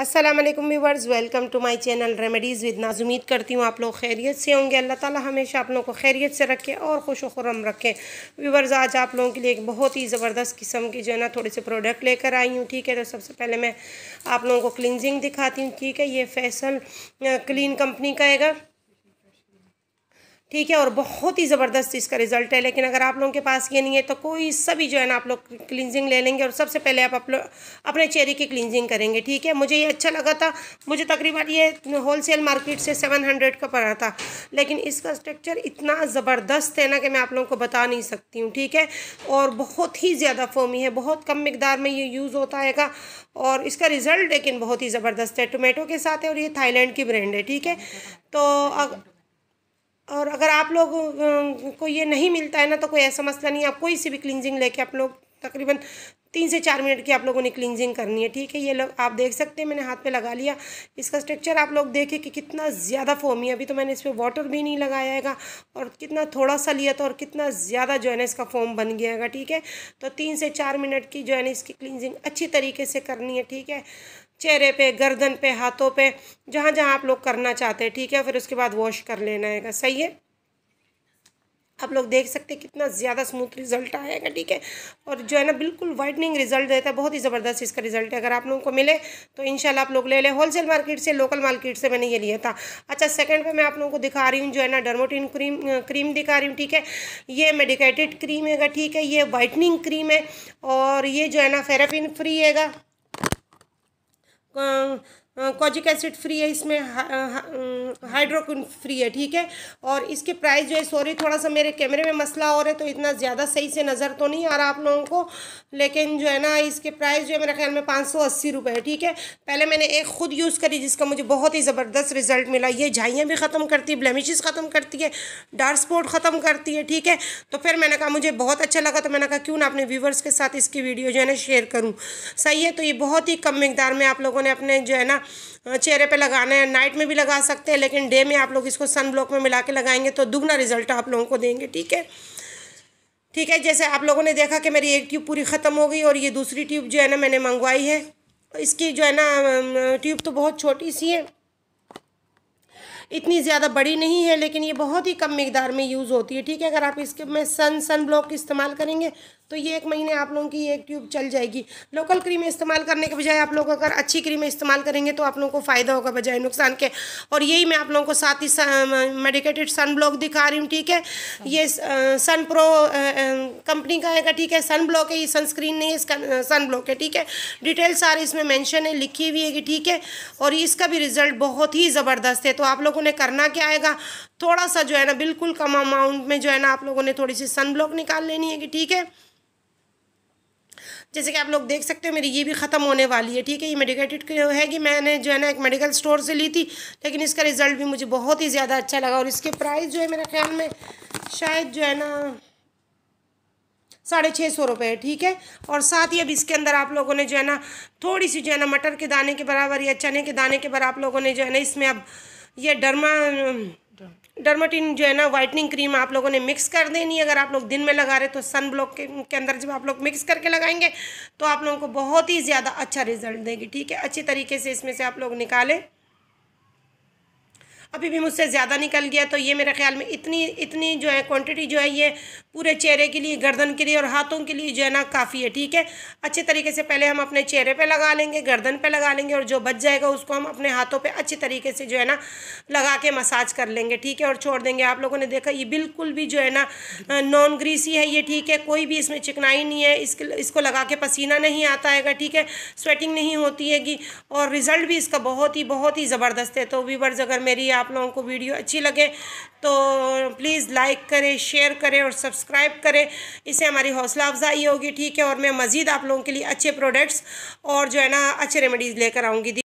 Aslam viewers welcome to my channel remedies with Naaz उम्मीद करती हूँ आप लोग खैरियत से होंगे अल्लाह ताला हमेशा आप लोगों को खैरियत से रखे और खुश वरम रखें व्यूवर्स आज आप लोगों के लिए एक बहुत ही ज़बरदस्त किस्म की जो है ना थोड़े से प्रोडक्ट लेकर आई हूँ ठीक है तो सबसे पहले मैं आप लोगों को क्लिनजिंग दिखाती हूँ ठीक है ये फैसल क्लीन कंपनी का आएगा ठीक है और बहुत ही ज़बरदस्त इसका रिजल्ट है लेकिन अगर आप लोगों के पास ये नहीं है तो कोई सभी जो है ना आप लोग क्लिनजिंग ले लेंगे और सबसे पहले आप अपने अपने चेहरे की क्लिनजिंग करेंगे ठीक है मुझे ये अच्छा लगा था मुझे तकरीबन ये होलसेल मार्केट से सेवन हंड्रेड का पड़ा था लेकिन इसका स्ट्रक्चर इतना ज़बरदस्त है ना कि मैं आप लोगों को बता नहीं सकती हूँ ठीक है और बहुत ही ज़्यादा फोमी है बहुत कम मकदार में ये यूज़ होता है और इसका रिज़ल्ट लेकिन बहुत ही ज़बरदस्त है टोमेटो के साथ है और ये थाईलैंड की ब्रांड है ठीक है तो अगर और अगर आप लोग को ये नहीं मिलता है ना तो कोई ऐसा मसला नहीं आप कोई सी भी क्लिनजिंग लेके आप लोग तकरीबन तीन से चार मिनट की आप लोगों ने क्लिनजिंग करनी है ठीक है ये लोग आप देख सकते हैं मैंने हाथ पे लगा लिया इसका स्ट्रक्चर आप लोग देखें कि कितना ज़्यादा फोमी है अभी तो मैंने इस पर वाटर भी नहीं लगाया है और कितना थोड़ा सा लिया था और कितना ज़्यादा जो है ना इसका फोम बन गया है ठीक है तो तीन से चार मिनट की जो है ना इसकी क्लिनजिंग अच्छी तरीके से करनी है ठीक है चेहरे पे गर्दन पे हाथों पे जहाँ जहाँ आप लोग करना चाहते हैं ठीक है फिर उसके बाद वॉश कर लेना है सही है आप लोग देख सकते हैं कितना ज़्यादा स्मूथ रिजल्ट आएगा ठीक है और जो है ना बिल्कुल वाइटनिंग रिजल्ट देता है बहुत ही ज़बरदस्त इसका रिजल्ट है अगर आप लोगों को मिले तो इनशाला आप लोग ले लें होलसेल मार्केट से लोकल मार्केट से मैंने ये लिया था अच्छा सेकंड पे मैं आप लोगों को दिखा रही हूँ जो है ना डर्मोटिन क्रीम क्रीम दिखा रही हूँ ठीक है ये मेडिकेटेड क्रीम हैगा ठीक है ये वाइटनिंग क्रीम है और ये जो है ना फेरापिन फ्री हैगा कॉजिक एसिड फ्री है इसमें हाइड्रोकिन फ्री है ठीक है और इसके प्राइस जो है सॉरी थोड़ा सा मेरे कैमरे में मसला और है तो इतना ज़्यादा सही से नज़र तो नहीं आ रहा आप लोगों को लेकिन जो है ना इसके प्राइस जो है मेरे ख्याल में पाँच सौ अस्सी रुपये है ठीक है पहले मैंने एक ख़ुद यूज़ करी जिसका मुझे बहुत ही ज़बरदस्त रिजल्ट मिला ये झाइयाँ भी ख़त्म करती है ब्लैमिश ख़त्म करती है डार्क स्पॉट ख़त्म करती है ठीक है तो फिर मैंने कहा मुझे बहुत अच्छा लगा तो मैंने कहा क्यों ना अपने व्यूवर्स के साथ इसकी वीडियो जो है ना शेयर करूँ सही है तो ये बहुत ही कम मकदार में आप लोगों ने अपने जो है ना चेहरे पे लगाना है नाइट में भी लगा सकते हैं लेकिन डे में आप लोग इसको सन ब्लॉक में मिला के लगाएंगे तो दुगना रिजल्ट आप लोगों को देंगे ठीक है ठीक है जैसे आप लोगों ने देखा कि मेरी एक ट्यूब पूरी ख़त्म हो गई और ये दूसरी ट्यूब जो है ना मैंने मंगवाई है इसकी जो है ना ट्यूब तो बहुत छोटी सी है इतनी ज़्यादा बड़ी नहीं है लेकिन ये बहुत ही कम मकदार में यूज़ होती है ठीक है अगर आप इसके में सन सन ब्लॉक इस्तेमाल करेंगे तो ये एक महीने आप लोगों की एक ट्यूब चल जाएगी लोकल क्रीम इस्तेमाल करने के बजाय आप लोग अगर अच्छी क्रीम इस्तेमाल करेंगे तो आप लोगों को फ़ायदा होगा बजाय नुकसान के और यही मैं आप लोगों को साथ ही मेडिकेटेड सन ब्लॉक दिखा रही हूँ ठीक है ये सन प्रो कंपनी का है ठीक है सन ब्लॉक है ये सनस्क्रीन नहीं है सन ब्लॉक है ठीक है डिटेल सारे इसमें मैंशन है लिखी हुई है कि ठीक है और इसका भी रिजल्ट बहुत ही ज़बरदस्त है तो आप लोगों लोगों ने करना क्या आएगा थोड़ा सा जो है ना बिल्कुल कम अमाउंट में जो है ना आप लोगों ने थोड़ी सी सन ब्लॉक निकाल लेनी है कि ठीक है जैसे कि आप लोग देख सकते हो मेरी ये भी ख़त्म होने वाली है ठीक है ये मेडिकेटेड है कि मैंने जो है ना एक मेडिकल स्टोर से ली थी लेकिन इसका रिज़ल्ट भी मुझे बहुत ही ज़्यादा अच्छा लगा और इसके प्राइस जो है मेरे ख्याल में शायद जो है ना साढ़े छः सौ रुपये ठीक है और साथ ही अब इसके अंदर आप लोगों ने जो है ना थोड़ी सी जो है ना मटर के दाने के बराबर या चने के दाने के बराबर आप लोगों ने जो है ना इसमें अब ये डरमा डर्माटिन जो है ना वाइटनिंग क्रीम आप लोगों ने मिक्स कर देनी है अगर आप लोग दिन में लगा रहे तो सन ब्लॉक के, के अंदर जब आप लोग मिक्स करके लगाएंगे तो आप लोगों को बहुत ही ज़्यादा अच्छा रिजल्ट देगी ठीक है अच्छी तरीके से इसमें से आप लोग निकालें अभी भी मुझसे ज़्यादा निकल गया तो ये मेरे ख्याल में इतनी इतनी जो है क्वांटिटी जो है ये पूरे चेहरे के लिए गर्दन के लिए और हाथों के लिए जो है ना काफ़ी है ठीक है अच्छे तरीके से पहले हम अपने चेहरे पर लगा लेंगे गर्दन पर लगा लेंगे और जो बच जाएगा उसको हम अपने हाथों पर अच्छे तरीके से जो है ना लगा के मसाज कर लेंगे ठीक है और छोड़ देंगे आप लोगों ने देखा ये बिल्कुल भी जो है ना नॉन ग्रीसी है ये ठीक है कोई भी इसमें चिकनाई नहीं है इसके इसको लगा के पसीना नहीं आता हैगा ठीक है स्वेटिंग नहीं होती हैगी और रिज़ल्ट भी इसका बहुत ही बहुत ही ज़बरदस्त है तो वीवर्स अगर मेरी आप लोगों को वीडियो अच्छी लगे तो प्लीज़ लाइक करें शेयर करें और सब्सक्राइब करें इससे हमारी हौसला अफजाई होगी ठीक है और मैं मज़ीद आप लोगों के लिए अच्छे प्रोडक्ट्स और जो है ना अच्छे रेमेडीज़ लेकर आऊँगी